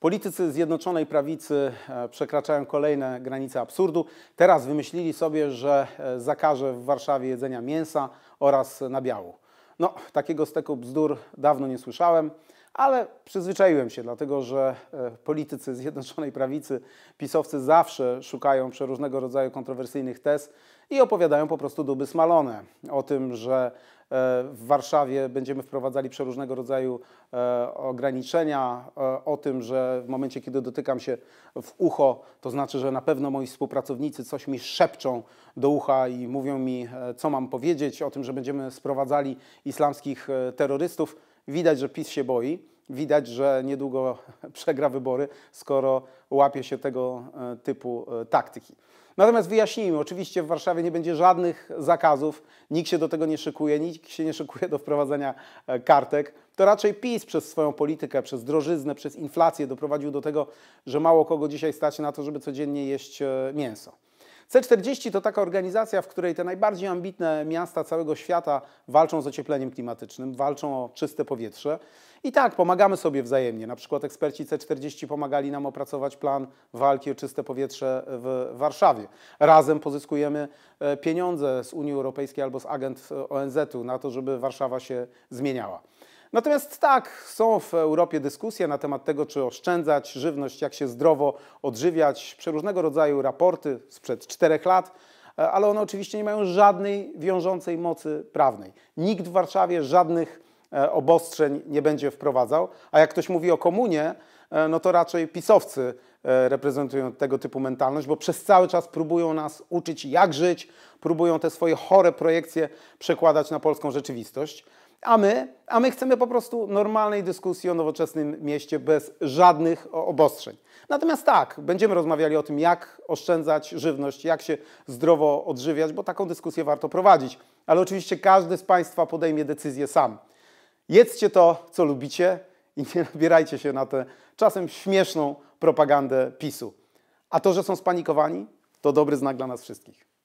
Politycy Zjednoczonej Prawicy e, przekraczają kolejne granice absurdu. Teraz wymyślili sobie, że e, zakaże w Warszawie jedzenia mięsa oraz nabiału. No, takiego steku bzdur dawno nie słyszałem ale przyzwyczaiłem się, dlatego że e, politycy Zjednoczonej Prawicy, pisowcy zawsze szukają przeróżnego rodzaju kontrowersyjnych tez i opowiadają po prostu duby smalone o tym, że e, w Warszawie będziemy wprowadzali przeróżnego rodzaju e, ograniczenia, o tym, że w momencie, kiedy dotykam się w ucho, to znaczy, że na pewno moi współpracownicy coś mi szepczą do ucha i mówią mi, co mam powiedzieć, o tym, że będziemy sprowadzali islamskich terrorystów. Widać, że PiS się boi, widać, że niedługo przegra wybory, skoro łapie się tego e, typu e, taktyki. Natomiast wyjaśnijmy, oczywiście w Warszawie nie będzie żadnych zakazów, nikt się do tego nie szykuje, nikt się nie szykuje do wprowadzania e, kartek. To raczej PiS przez swoją politykę, przez drożyznę, przez inflację doprowadził do tego, że mało kogo dzisiaj stać na to, żeby codziennie jeść mięso. C40 to taka organizacja, w której te najbardziej ambitne miasta całego świata walczą z ociepleniem klimatycznym, walczą o czyste powietrze. I tak, pomagamy sobie wzajemnie. Na przykład eksperci C40 pomagali nam opracować plan walki o czyste powietrze w Warszawie. Razem pozyskujemy e, pieniądze z Unii Europejskiej albo z agent e, ONZ-u na to, żeby Warszawa się zmieniała. Natomiast tak, są w Europie dyskusje na temat tego, czy oszczędzać żywność, jak się zdrowo odżywiać, przeróżnego rodzaju raporty sprzed czterech lat, e, ale one oczywiście nie mają żadnej wiążącej mocy prawnej. Nikt w Warszawie żadnych e, obostrzeń nie będzie wprowadzał, a jak ktoś mówi o komunie, e, no to raczej pisowcy reprezentują tego typu mentalność, bo przez cały czas próbują nas uczyć, jak żyć, próbują te swoje chore projekcje przekładać na polską rzeczywistość a my, a my chcemy po prostu normalnej dyskusji o nowoczesnym mieście bez żadnych obostrzeń. Natomiast tak, będziemy rozmawiali o tym, jak oszczędzać żywność, jak się zdrowo odżywiać, bo taką dyskusję warto prowadzić. Ale oczywiście każdy z Państwa podejmie decyzję sam. Jedzcie to, co lubicie i nie nabierajcie się na tę czasem śmieszną propagandę PiSu. A to, że są spanikowani, to dobry znak dla nas wszystkich.